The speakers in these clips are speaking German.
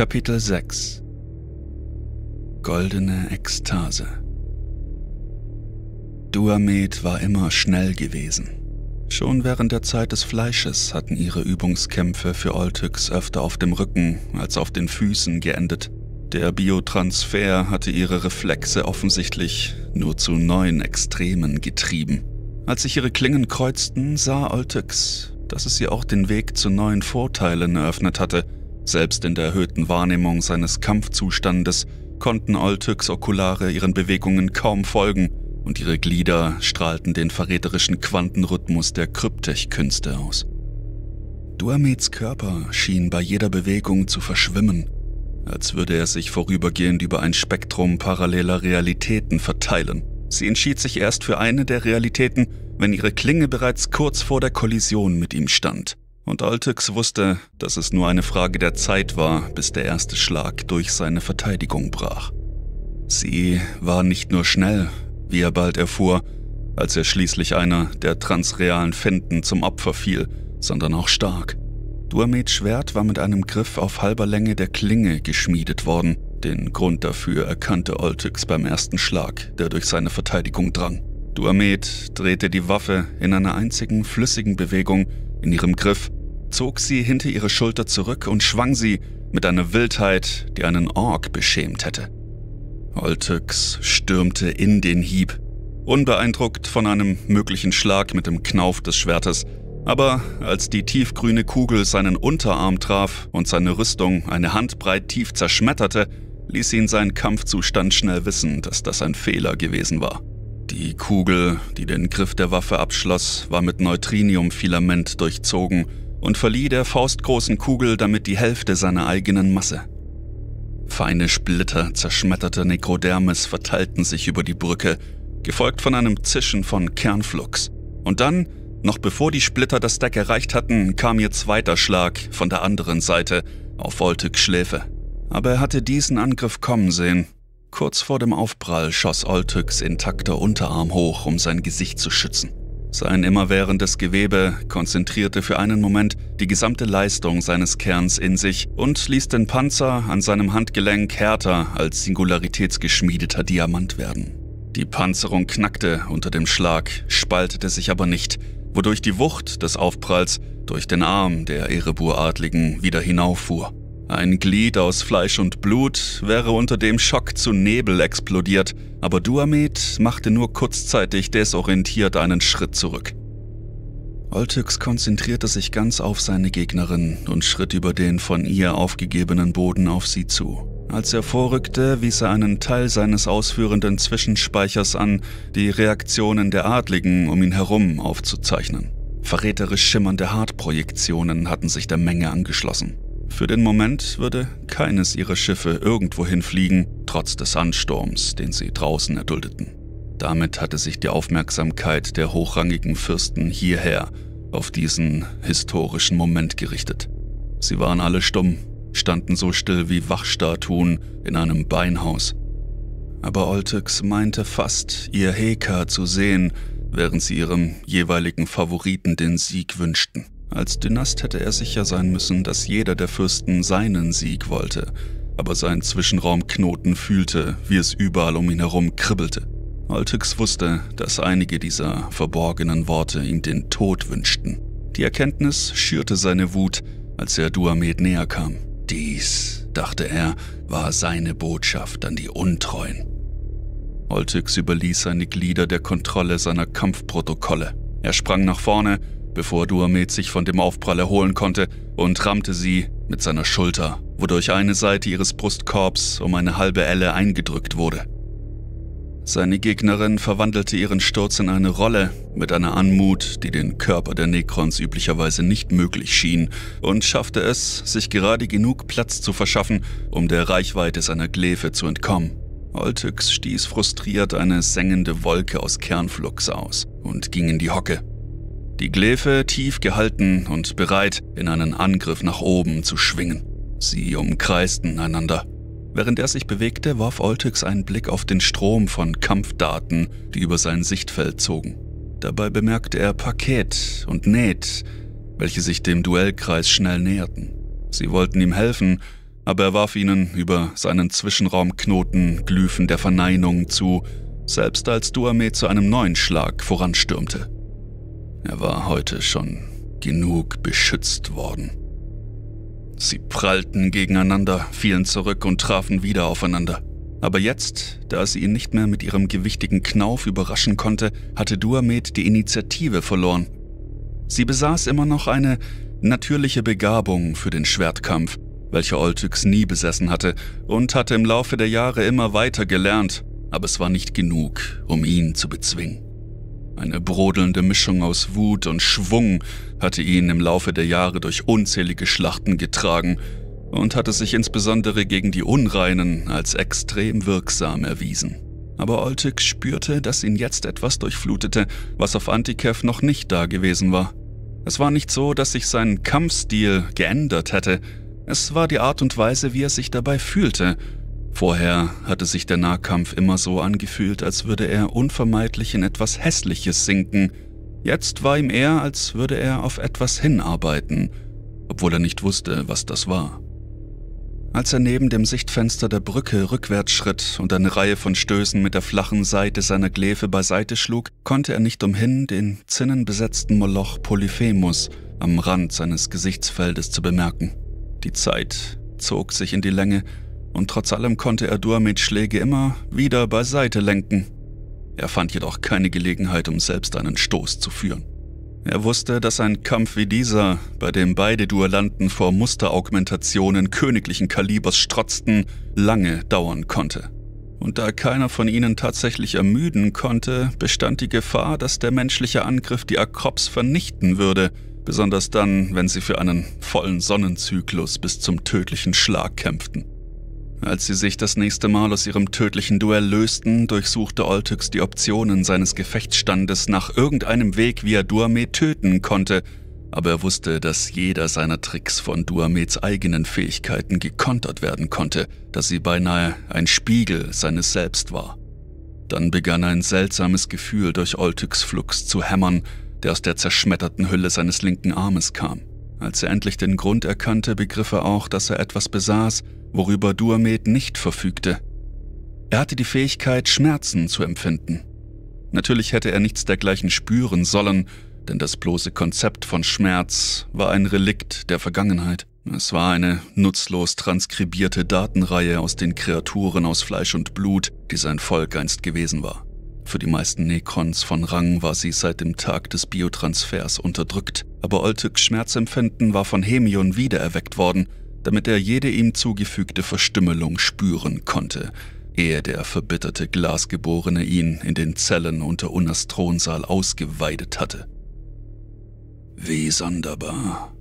Kapitel 6 Goldene Ekstase Duamed war immer schnell gewesen. Schon während der Zeit des Fleisches hatten ihre Übungskämpfe für Oltyx öfter auf dem Rücken als auf den Füßen geendet. Der Biotransfer hatte ihre Reflexe offensichtlich nur zu neuen Extremen getrieben. Als sich ihre Klingen kreuzten, sah Oltyx, dass es ihr auch den Weg zu neuen Vorteilen eröffnet hatte – selbst in der erhöhten Wahrnehmung seines Kampfzustandes konnten Oltyks Okulare ihren Bewegungen kaum folgen und ihre Glieder strahlten den verräterischen Quantenrhythmus der Kryptech-Künste aus. Duamets Körper schien bei jeder Bewegung zu verschwimmen, als würde er sich vorübergehend über ein Spektrum paralleler Realitäten verteilen. Sie entschied sich erst für eine der Realitäten, wenn ihre Klinge bereits kurz vor der Kollision mit ihm stand. Und Altex wusste, dass es nur eine Frage der Zeit war, bis der erste Schlag durch seine Verteidigung brach. Sie war nicht nur schnell, wie er bald erfuhr, als er schließlich einer der transrealen Finden zum Opfer fiel, sondern auch stark. Duamets Schwert war mit einem Griff auf halber Länge der Klinge geschmiedet worden. Den Grund dafür erkannte Oltyx beim ersten Schlag, der durch seine Verteidigung drang. Duamet drehte die Waffe in einer einzigen flüssigen Bewegung in ihrem Griff zog sie hinter ihre Schulter zurück und schwang sie mit einer Wildheit, die einen Ork beschämt hätte. Oltyx stürmte in den Hieb, unbeeindruckt von einem möglichen Schlag mit dem Knauf des Schwertes, aber als die tiefgrüne Kugel seinen Unterarm traf und seine Rüstung eine Handbreit tief zerschmetterte, ließ ihn sein Kampfzustand schnell wissen, dass das ein Fehler gewesen war. Die Kugel, die den Griff der Waffe abschloss, war mit Neutriniumfilament durchzogen und verlieh der faustgroßen Kugel damit die Hälfte seiner eigenen Masse. Feine Splitter zerschmetterter Nekrodermis verteilten sich über die Brücke, gefolgt von einem Zischen von Kernflux. Und dann, noch bevor die Splitter das Deck erreicht hatten, kam ihr zweiter Schlag von der anderen Seite auf Voltiks Schläfe. Aber er hatte diesen Angriff kommen sehen. Kurz vor dem Aufprall schoss Oltyx intakter Unterarm hoch, um sein Gesicht zu schützen. Sein immerwährendes Gewebe konzentrierte für einen Moment die gesamte Leistung seines Kerns in sich und ließ den Panzer an seinem Handgelenk härter als singularitätsgeschmiedeter Diamant werden. Die Panzerung knackte unter dem Schlag, spaltete sich aber nicht, wodurch die Wucht des Aufpralls durch den Arm der Erebur-Adligen wieder hinauffuhr. Ein Glied aus Fleisch und Blut wäre unter dem Schock zu Nebel explodiert, aber Duamed machte nur kurzzeitig desorientiert einen Schritt zurück. Oltyx konzentrierte sich ganz auf seine Gegnerin und schritt über den von ihr aufgegebenen Boden auf sie zu. Als er vorrückte, wies er einen Teil seines ausführenden Zwischenspeichers an, die Reaktionen der Adligen um ihn herum aufzuzeichnen. Verräterisch schimmernde Hartprojektionen hatten sich der Menge angeschlossen. Für den Moment würde keines ihrer Schiffe irgendwohin fliegen, trotz des Sandsturms, den sie draußen erduldeten. Damit hatte sich die Aufmerksamkeit der hochrangigen Fürsten hierher, auf diesen historischen Moment gerichtet. Sie waren alle stumm, standen so still wie Wachstatuen in einem Beinhaus. Aber Oltex meinte fast, ihr Heka zu sehen, während sie ihrem jeweiligen Favoriten den Sieg wünschten. Als Dynast hätte er sicher sein müssen, dass jeder der Fürsten seinen Sieg wollte, aber sein Zwischenraumknoten fühlte, wie es überall um ihn herum kribbelte. Oltix wusste, dass einige dieser verborgenen Worte ihm den Tod wünschten. Die Erkenntnis schürte seine Wut, als er Duamed näher kam. Dies, dachte er, war seine Botschaft an die Untreuen. Oltix überließ seine Glieder der Kontrolle seiner Kampfprotokolle. Er sprang nach vorne bevor Duamed sich von dem Aufprall erholen konnte und rammte sie mit seiner Schulter, wodurch eine Seite ihres Brustkorbs um eine halbe Elle eingedrückt wurde. Seine Gegnerin verwandelte ihren Sturz in eine Rolle mit einer Anmut, die den Körper der Necrons üblicherweise nicht möglich schien, und schaffte es, sich gerade genug Platz zu verschaffen, um der Reichweite seiner Glefe zu entkommen. Oltyx stieß frustriert eine sengende Wolke aus Kernflux aus und ging in die Hocke die Gläfe tief gehalten und bereit, in einen Angriff nach oben zu schwingen. Sie umkreisten einander. Während er sich bewegte, warf Oltix einen Blick auf den Strom von Kampfdaten, die über sein Sichtfeld zogen. Dabei bemerkte er Paket und Näht, welche sich dem Duellkreis schnell näherten. Sie wollten ihm helfen, aber er warf ihnen über seinen Zwischenraumknoten Glyphen der Verneinung zu, selbst als Duame zu einem neuen Schlag voranstürmte. Er war heute schon genug beschützt worden. Sie prallten gegeneinander, fielen zurück und trafen wieder aufeinander. Aber jetzt, da sie ihn nicht mehr mit ihrem gewichtigen Knauf überraschen konnte, hatte Duamed die Initiative verloren. Sie besaß immer noch eine natürliche Begabung für den Schwertkampf, welche Oltyx nie besessen hatte und hatte im Laufe der Jahre immer weiter gelernt, aber es war nicht genug, um ihn zu bezwingen. Eine brodelnde Mischung aus Wut und Schwung hatte ihn im Laufe der Jahre durch unzählige Schlachten getragen und hatte sich insbesondere gegen die Unreinen als extrem wirksam erwiesen. Aber Oltik spürte, dass ihn jetzt etwas durchflutete, was auf Antikev noch nicht da gewesen war. Es war nicht so, dass sich sein Kampfstil geändert hätte, es war die Art und Weise, wie er sich dabei fühlte – Vorher hatte sich der Nahkampf immer so angefühlt, als würde er unvermeidlich in etwas Hässliches sinken. Jetzt war ihm eher, als würde er auf etwas hinarbeiten, obwohl er nicht wusste, was das war. Als er neben dem Sichtfenster der Brücke rückwärts schritt und eine Reihe von Stößen mit der flachen Seite seiner Gläfe beiseite schlug, konnte er nicht umhin, den zinnenbesetzten Moloch Polyphemus am Rand seines Gesichtsfeldes zu bemerken. Die Zeit zog sich in die Länge und trotz allem konnte er Duamits Schläge immer wieder beiseite lenken. Er fand jedoch keine Gelegenheit, um selbst einen Stoß zu führen. Er wusste, dass ein Kampf wie dieser, bei dem beide Duellanten vor Musteraugmentationen königlichen Kalibers strotzten, lange dauern konnte. Und da keiner von ihnen tatsächlich ermüden konnte, bestand die Gefahr, dass der menschliche Angriff die Akrops vernichten würde, besonders dann, wenn sie für einen vollen Sonnenzyklus bis zum tödlichen Schlag kämpften. Als sie sich das nächste Mal aus ihrem tödlichen Duell lösten, durchsuchte Oltyx die Optionen seines Gefechtsstandes nach irgendeinem Weg, wie er Duame töten konnte, aber er wusste, dass jeder seiner Tricks von Duamets eigenen Fähigkeiten gekontert werden konnte, dass sie beinahe ein Spiegel seines Selbst war. Dann begann ein seltsames Gefühl durch Oltyx Flux zu hämmern, der aus der zerschmetterten Hülle seines linken Armes kam. Als er endlich den Grund erkannte, begriff er auch, dass er etwas besaß, worüber Duamed nicht verfügte. Er hatte die Fähigkeit, Schmerzen zu empfinden. Natürlich hätte er nichts dergleichen spüren sollen, denn das bloße Konzept von Schmerz war ein Relikt der Vergangenheit. Es war eine nutzlos transkribierte Datenreihe aus den Kreaturen aus Fleisch und Blut, die sein Volk einst gewesen war. Für die meisten Nekons von Rang war sie seit dem Tag des Biotransfers unterdrückt, aber Oltyks Schmerzempfinden war von Hemion wiedererweckt worden, damit er jede ihm zugefügte Verstümmelung spüren konnte, ehe der verbitterte Glasgeborene ihn in den Zellen unter Unnas Thronsaal ausgeweidet hatte. Wie sonderbar,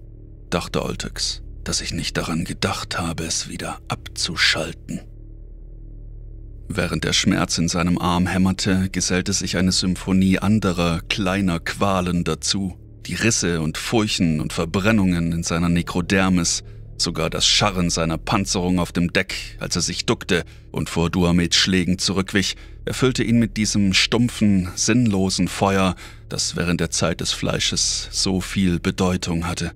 dachte Oltyx, dass ich nicht daran gedacht habe, es wieder abzuschalten. Während der Schmerz in seinem Arm hämmerte, gesellte sich eine Symphonie anderer, kleiner Qualen dazu. Die Risse und Furchen und Verbrennungen in seiner Nekrodermis, sogar das Scharren seiner Panzerung auf dem Deck, als er sich duckte und vor Duamets Schlägen zurückwich, erfüllte ihn mit diesem stumpfen, sinnlosen Feuer, das während der Zeit des Fleisches so viel Bedeutung hatte.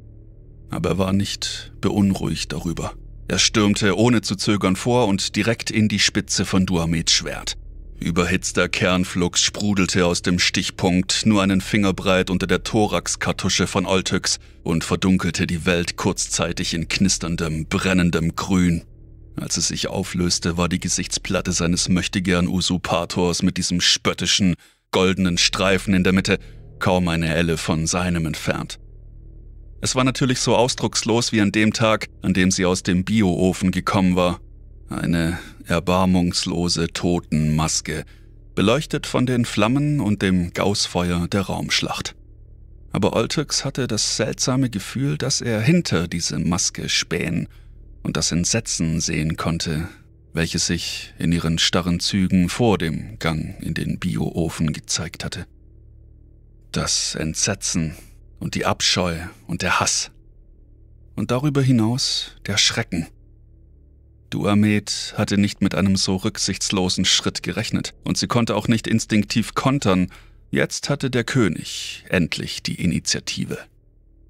Aber er war nicht beunruhigt darüber. Er stürmte ohne zu zögern vor und direkt in die Spitze von Duamets Schwert. Überhitzter Kernflux sprudelte aus dem Stichpunkt nur einen Fingerbreit unter der Thoraxkartusche von Oltyx und verdunkelte die Welt kurzzeitig in knisterndem, brennendem Grün. Als es sich auflöste, war die Gesichtsplatte seines möchtegern Usurpators mit diesem spöttischen, goldenen Streifen in der Mitte kaum eine Elle von seinem entfernt. Es war natürlich so ausdruckslos wie an dem Tag, an dem sie aus dem Bioofen gekommen war. Eine erbarmungslose Totenmaske, beleuchtet von den Flammen und dem Gaußfeuer der Raumschlacht. Aber Oltex hatte das seltsame Gefühl, dass er hinter diese Maske spähen und das Entsetzen sehen konnte, welches sich in ihren starren Zügen vor dem Gang in den Bioofen gezeigt hatte. Das Entsetzen, und die Abscheu und der Hass. Und darüber hinaus der Schrecken. Duamed hatte nicht mit einem so rücksichtslosen Schritt gerechnet und sie konnte auch nicht instinktiv kontern. Jetzt hatte der König endlich die Initiative.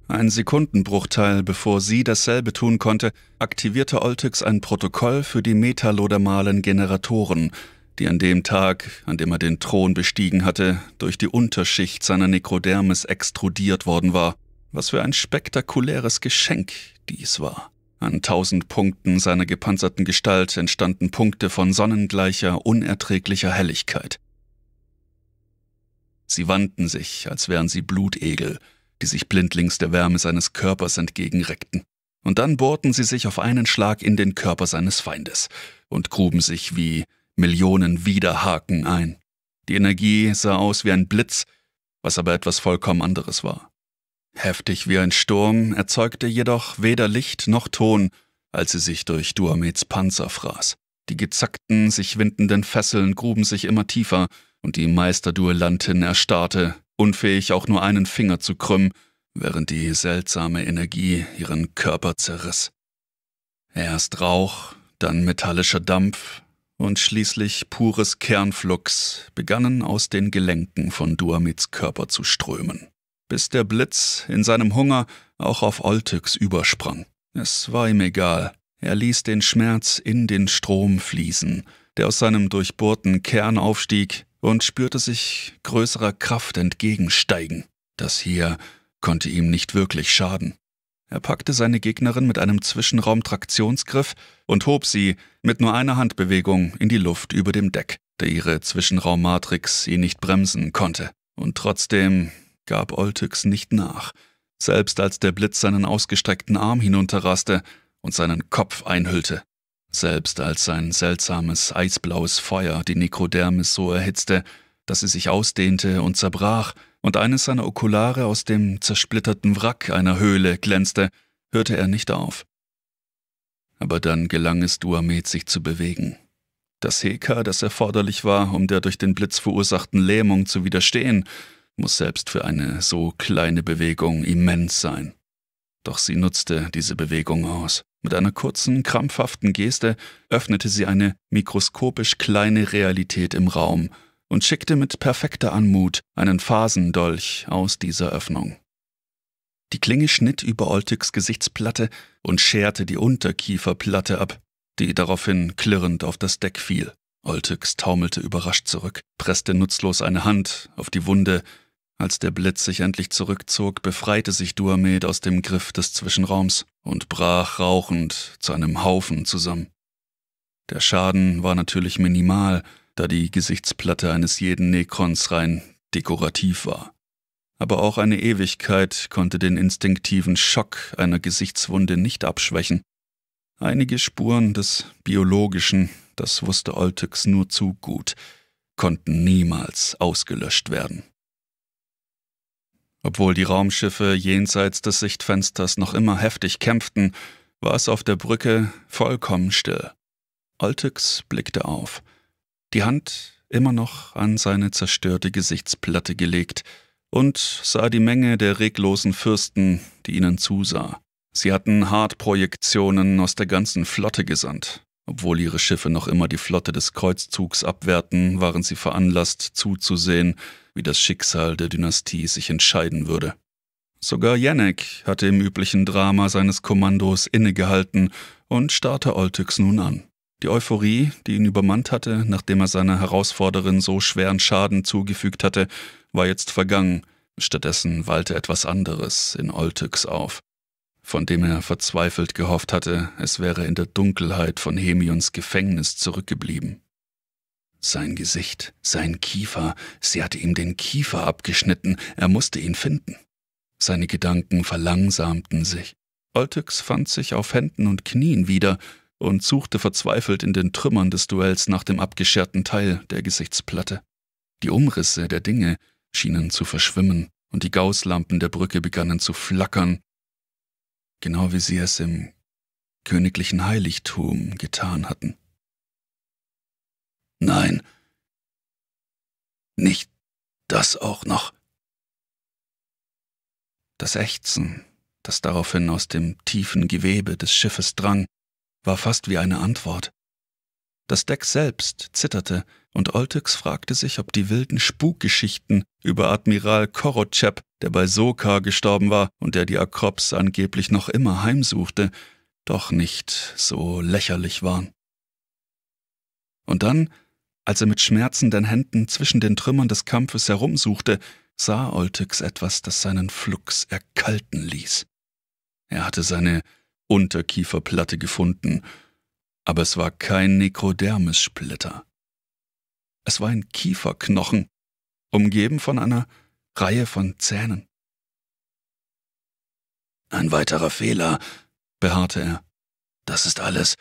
Ein Sekundenbruchteil bevor sie dasselbe tun konnte, aktivierte Oltix ein Protokoll für die metalodermalen Generatoren, die an dem Tag, an dem er den Thron bestiegen hatte, durch die Unterschicht seiner Nekrodermis extrudiert worden war. Was für ein spektakuläres Geschenk dies war. An tausend Punkten seiner gepanzerten Gestalt entstanden Punkte von sonnengleicher, unerträglicher Helligkeit. Sie wandten sich, als wären sie Blutegel, die sich blindlings der Wärme seines Körpers entgegenreckten. Und dann bohrten sie sich auf einen Schlag in den Körper seines Feindes und gruben sich wie Millionen Widerhaken ein. Die Energie sah aus wie ein Blitz, was aber etwas vollkommen anderes war. Heftig wie ein Sturm, erzeugte jedoch weder Licht noch Ton, als sie sich durch Duamets Panzer fraß. Die gezackten, sich windenden Fesseln gruben sich immer tiefer, und die Meisterduellantin erstarrte, unfähig auch nur einen Finger zu krümmen, während die seltsame Energie ihren Körper zerriss. Erst Rauch, dann metallischer Dampf, und schließlich pures Kernflux begannen aus den Gelenken von Duamits Körper zu strömen, bis der Blitz in seinem Hunger auch auf Oltyx übersprang. Es war ihm egal, er ließ den Schmerz in den Strom fließen, der aus seinem durchbohrten Kern aufstieg und spürte sich größerer Kraft entgegensteigen. Das hier konnte ihm nicht wirklich schaden. Er packte seine Gegnerin mit einem Zwischenraumtraktionsgriff und hob sie mit nur einer Handbewegung in die Luft über dem Deck, da ihre Zwischenraummatrix ihn nicht bremsen konnte. Und trotzdem gab Oltyx nicht nach, selbst als der Blitz seinen ausgestreckten Arm hinunterraste und seinen Kopf einhüllte. Selbst als sein seltsames eisblaues Feuer die Nekrodermis so erhitzte, dass sie sich ausdehnte und zerbrach, und eines seiner Okulare aus dem zersplitterten Wrack einer Höhle glänzte, hörte er nicht auf. Aber dann gelang es Duamed, sich zu bewegen. Das Heka, das erforderlich war, um der durch den Blitz verursachten Lähmung zu widerstehen, muss selbst für eine so kleine Bewegung immens sein. Doch sie nutzte diese Bewegung aus. Mit einer kurzen, krampfhaften Geste öffnete sie eine mikroskopisch kleine Realität im Raum, und schickte mit perfekter Anmut einen Phasendolch aus dieser Öffnung. Die Klinge schnitt über Oltigs Gesichtsplatte und scherte die Unterkieferplatte ab, die daraufhin klirrend auf das Deck fiel. Oltix taumelte überrascht zurück, presste nutzlos eine Hand auf die Wunde. Als der Blitz sich endlich zurückzog, befreite sich Duamed aus dem Griff des Zwischenraums und brach rauchend zu einem Haufen zusammen. Der Schaden war natürlich minimal, da die Gesichtsplatte eines jeden Nekrons rein dekorativ war. Aber auch eine Ewigkeit konnte den instinktiven Schock einer Gesichtswunde nicht abschwächen. Einige Spuren des Biologischen, das wusste Oltyx nur zu gut, konnten niemals ausgelöscht werden. Obwohl die Raumschiffe jenseits des Sichtfensters noch immer heftig kämpften, war es auf der Brücke vollkommen still. Oltyx blickte auf – die Hand immer noch an seine zerstörte Gesichtsplatte gelegt und sah die Menge der reglosen Fürsten, die ihnen zusah. Sie hatten Hartprojektionen aus der ganzen Flotte gesandt. Obwohl ihre Schiffe noch immer die Flotte des Kreuzzugs abwehrten, waren sie veranlasst zuzusehen, wie das Schicksal der Dynastie sich entscheiden würde. Sogar Janek hatte im üblichen Drama seines Kommandos innegehalten und starrte Oltyx nun an. Die Euphorie, die ihn übermannt hatte, nachdem er seiner Herausforderin so schweren Schaden zugefügt hatte, war jetzt vergangen. Stattdessen wallte etwas anderes in Oltyx auf, von dem er verzweifelt gehofft hatte, es wäre in der Dunkelheit von Hemions Gefängnis zurückgeblieben. Sein Gesicht, sein Kiefer, sie hatte ihm den Kiefer abgeschnitten, er musste ihn finden. Seine Gedanken verlangsamten sich. Oltyx fand sich auf Händen und Knien wieder, und suchte verzweifelt in den Trümmern des Duells nach dem abgescherten Teil der Gesichtsplatte. Die Umrisse der Dinge schienen zu verschwimmen und die Gaußlampen der Brücke begannen zu flackern, genau wie sie es im königlichen Heiligtum getan hatten. Nein, nicht das auch noch. Das Ächzen, das daraufhin aus dem tiefen Gewebe des Schiffes drang, war fast wie eine Antwort. Das Deck selbst zitterte, und Oltix fragte sich, ob die wilden Spukgeschichten über Admiral Korotschep, der bei Sokar gestorben war und der die Akrops angeblich noch immer heimsuchte, doch nicht so lächerlich waren. Und dann, als er mit schmerzenden Händen zwischen den Trümmern des Kampfes herumsuchte, sah Oltix etwas, das seinen Flux erkalten ließ. Er hatte seine Unterkieferplatte gefunden, aber es war kein Nekrodermissplitter. Es war ein Kieferknochen, umgeben von einer Reihe von Zähnen. Ein weiterer Fehler, beharrte er. Das ist alles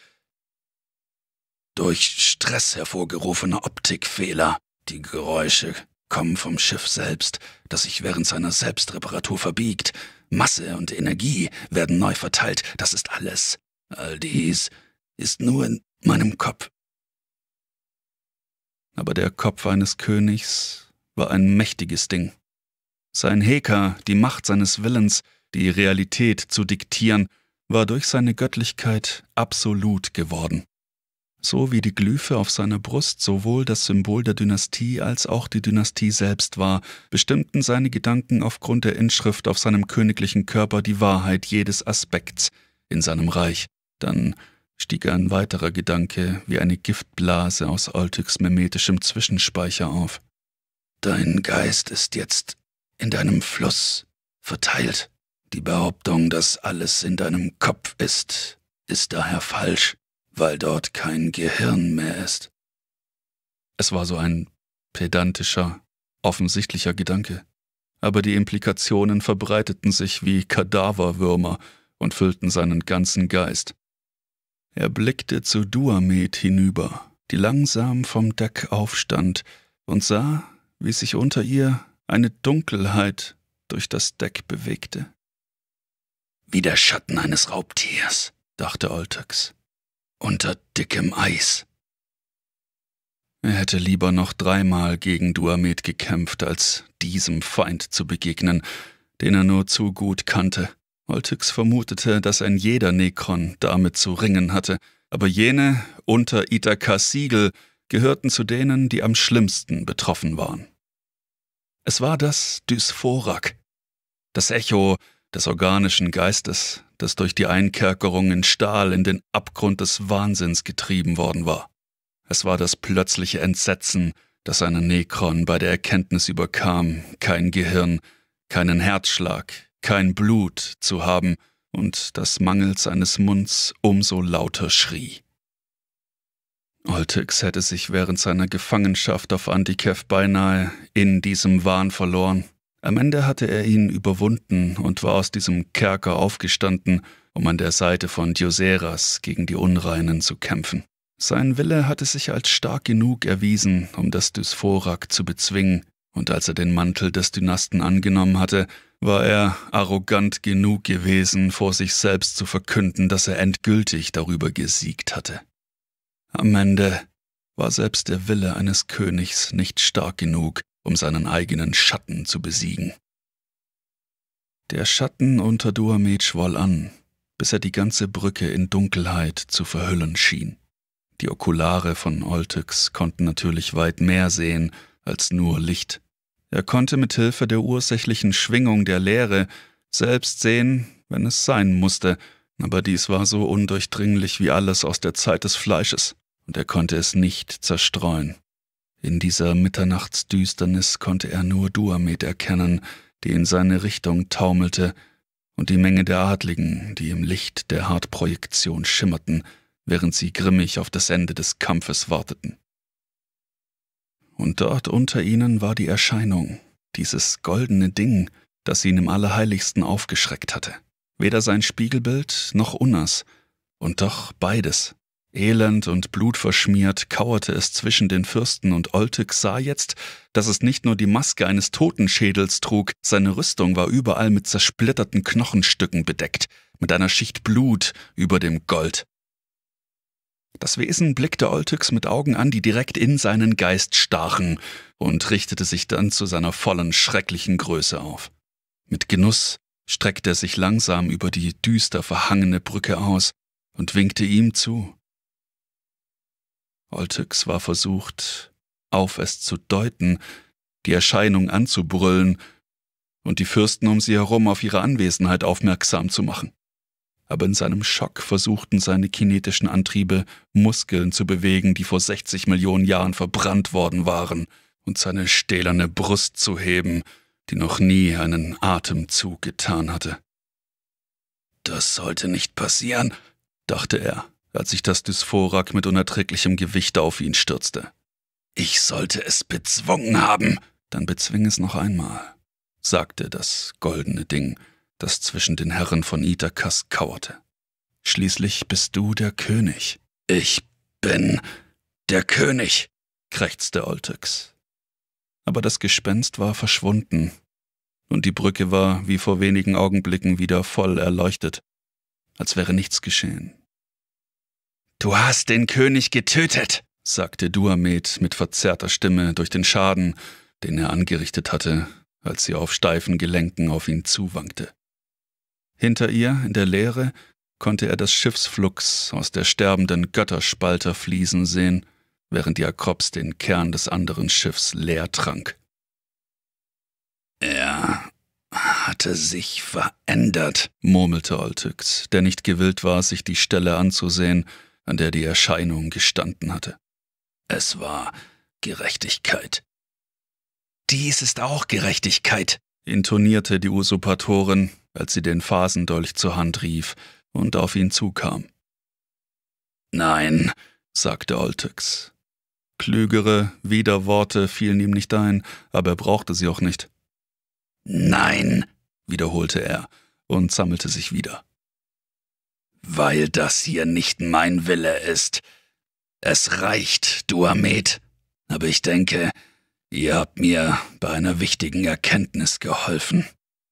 durch Stress hervorgerufene Optikfehler. Die Geräusche kommen vom Schiff selbst, das sich während seiner Selbstreparatur verbiegt. Masse und Energie werden neu verteilt, das ist alles. All dies ist nur in meinem Kopf. Aber der Kopf eines Königs war ein mächtiges Ding. Sein Heker, die Macht seines Willens, die Realität zu diktieren, war durch seine Göttlichkeit absolut geworden so wie die Glyphe auf seiner Brust sowohl das Symbol der Dynastie als auch die Dynastie selbst war, bestimmten seine Gedanken aufgrund der Inschrift auf seinem königlichen Körper die Wahrheit jedes Aspekts in seinem Reich. Dann stieg ein weiterer Gedanke wie eine Giftblase aus Oltyx memetischem Zwischenspeicher auf. Dein Geist ist jetzt in deinem Fluss verteilt. Die Behauptung, dass alles in deinem Kopf ist, ist daher falsch weil dort kein Gehirn mehr ist. Es war so ein pedantischer, offensichtlicher Gedanke, aber die Implikationen verbreiteten sich wie Kadaverwürmer und füllten seinen ganzen Geist. Er blickte zu Duamed hinüber, die langsam vom Deck aufstand, und sah, wie sich unter ihr eine Dunkelheit durch das Deck bewegte. Wie der Schatten eines Raubtiers, dachte Oltax unter dickem Eis. Er hätte lieber noch dreimal gegen Duamed gekämpft, als diesem Feind zu begegnen, den er nur zu gut kannte. Oltix vermutete, dass ein jeder Nekron damit zu ringen hatte, aber jene unter Itakas Siegel gehörten zu denen, die am schlimmsten betroffen waren. Es war das Dysphorak, das Echo des organischen Geistes, das durch die Einkerkerung in Stahl in den Abgrund des Wahnsinns getrieben worden war. Es war das plötzliche Entsetzen, das einen Nekron bei der Erkenntnis überkam, kein Gehirn, keinen Herzschlag, kein Blut zu haben und das Mangel seines Munds umso lauter schrie. Oltex hätte sich während seiner Gefangenschaft auf Antikev beinahe in diesem Wahn verloren am Ende hatte er ihn überwunden und war aus diesem Kerker aufgestanden, um an der Seite von Dioseras gegen die Unreinen zu kämpfen. Sein Wille hatte sich als stark genug erwiesen, um das Dysphorak zu bezwingen, und als er den Mantel des Dynasten angenommen hatte, war er arrogant genug gewesen, vor sich selbst zu verkünden, dass er endgültig darüber gesiegt hatte. Am Ende war selbst der Wille eines Königs nicht stark genug, um seinen eigenen Schatten zu besiegen. Der Schatten unter Duamed schwoll an, bis er die ganze Brücke in Dunkelheit zu verhüllen schien. Die Okulare von Oltyx konnten natürlich weit mehr sehen als nur Licht. Er konnte mit Hilfe der ursächlichen Schwingung der Leere selbst sehen, wenn es sein musste, aber dies war so undurchdringlich wie alles aus der Zeit des Fleisches, und er konnte es nicht zerstreuen. In dieser Mitternachtsdüsternis konnte er nur Duamed erkennen, die in seine Richtung taumelte, und die Menge der Adligen, die im Licht der Hartprojektion schimmerten, während sie grimmig auf das Ende des Kampfes warteten. Und dort unter ihnen war die Erscheinung, dieses goldene Ding, das ihn im Allerheiligsten aufgeschreckt hatte. Weder sein Spiegelbild noch Unas, und doch beides. Elend und blutverschmiert kauerte es zwischen den Fürsten und Oltek sah jetzt, dass es nicht nur die Maske eines Totenschädels trug, seine Rüstung war überall mit zersplitterten Knochenstücken bedeckt, mit einer Schicht Blut über dem Gold. Das Wesen blickte Oltyx mit Augen an, die direkt in seinen Geist stachen, und richtete sich dann zu seiner vollen, schrecklichen Größe auf. Mit Genuss streckte er sich langsam über die düster verhangene Brücke aus und winkte ihm zu. Oltex war versucht, auf es zu deuten, die Erscheinung anzubrüllen und die Fürsten um sie herum auf ihre Anwesenheit aufmerksam zu machen. Aber in seinem Schock versuchten seine kinetischen Antriebe, Muskeln zu bewegen, die vor 60 Millionen Jahren verbrannt worden waren, und seine stählerne Brust zu heben, die noch nie einen Atemzug getan hatte. Das sollte nicht passieren, dachte er als sich das Dysphorak mit unerträglichem Gewicht auf ihn stürzte. Ich sollte es bezwungen haben. Dann bezwing es noch einmal, sagte das goldene Ding, das zwischen den Herren von Itakas kauerte. Schließlich bist du der König. Ich bin der König, krächzte Oltex. Aber das Gespenst war verschwunden, und die Brücke war wie vor wenigen Augenblicken wieder voll erleuchtet, als wäre nichts geschehen. Du hast den König getötet, sagte Duamed mit verzerrter Stimme durch den Schaden, den er angerichtet hatte, als sie auf steifen Gelenken auf ihn zuwankte. Hinter ihr, in der Leere, konnte er das Schiffsflux aus der sterbenden Götterspalter fließen sehen, während Jakobs den Kern des anderen Schiffs leer trank. Er hatte sich verändert, murmelte Oltyx, der nicht gewillt war, sich die Stelle anzusehen, an der die Erscheinung gestanden hatte. Es war Gerechtigkeit. Dies ist auch Gerechtigkeit, intonierte die Usurpatorin, als sie den Phasendolch zur Hand rief und auf ihn zukam. Nein, sagte Oltex. Klügere Widerworte fielen ihm nicht ein, aber er brauchte sie auch nicht. Nein, wiederholte er und sammelte sich wieder weil das hier nicht mein Wille ist. Es reicht, Duamet, aber ich denke, ihr habt mir bei einer wichtigen Erkenntnis geholfen.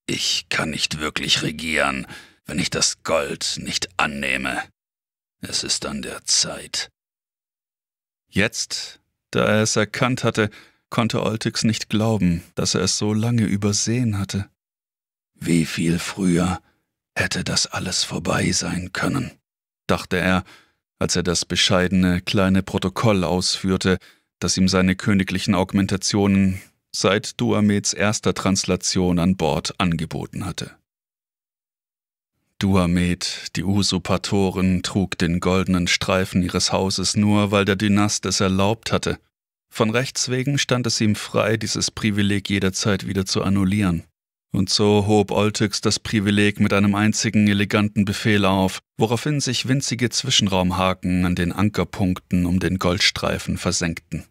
Ich kann nicht wirklich regieren, wenn ich das Gold nicht annehme. Es ist an der Zeit. Jetzt, da er es erkannt hatte, konnte Oltix nicht glauben, dass er es so lange übersehen hatte. Wie viel früher hätte das alles vorbei sein können, dachte er, als er das bescheidene kleine Protokoll ausführte, das ihm seine königlichen Augmentationen seit Duamets erster Translation an Bord angeboten hatte. Duamed, die Usurpatorin, trug den goldenen Streifen ihres Hauses nur, weil der Dynast es erlaubt hatte. Von Rechts wegen stand es ihm frei, dieses Privileg jederzeit wieder zu annullieren. Und so hob Oltix das Privileg mit einem einzigen eleganten Befehl auf, woraufhin sich winzige Zwischenraumhaken an den Ankerpunkten um den Goldstreifen versenkten.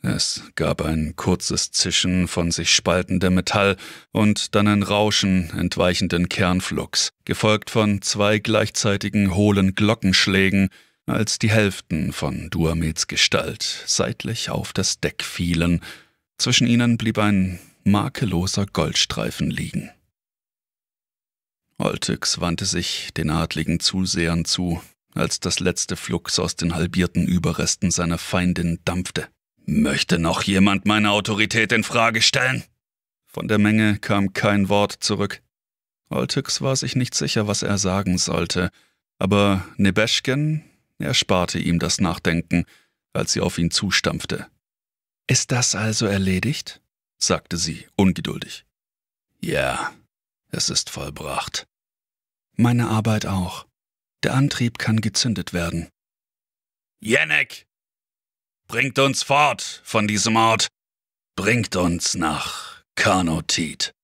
Es gab ein kurzes Zischen von sich spaltendem Metall und dann ein Rauschen entweichenden Kernflugs, gefolgt von zwei gleichzeitigen hohlen Glockenschlägen, als die Hälften von Duamets Gestalt seitlich auf das Deck fielen. Zwischen ihnen blieb ein makelloser Goldstreifen liegen. Oltyx wandte sich den adligen Zusehern zu, als das letzte Flux aus den halbierten Überresten seiner Feindin dampfte. Möchte noch jemand meine Autorität in Frage stellen? Von der Menge kam kein Wort zurück. Oltyx war sich nicht sicher, was er sagen sollte, aber Nebeschken ersparte ihm das Nachdenken, als sie auf ihn zustampfte. Ist das also erledigt? sagte sie ungeduldig. Ja, es ist vollbracht. Meine Arbeit auch. Der Antrieb kann gezündet werden. Jenek! Bringt uns fort von diesem Ort! Bringt uns nach Karnotit!